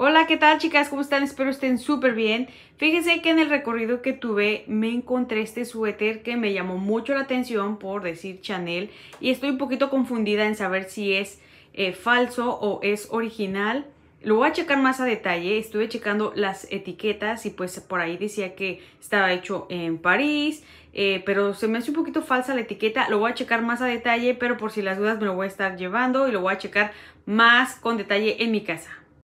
Hola, ¿qué tal chicas? ¿Cómo están? Espero estén súper bien. Fíjense que en el recorrido que tuve me encontré este suéter que me llamó mucho la atención por decir Chanel y estoy un poquito confundida en saber si es eh, falso o es original. Lo voy a checar más a detalle, estuve checando las etiquetas y pues por ahí decía que estaba hecho en París, eh, pero se me hace un poquito falsa la etiqueta, lo voy a checar más a detalle, pero por si las dudas me lo voy a estar llevando y lo voy a checar más con detalle en mi casa.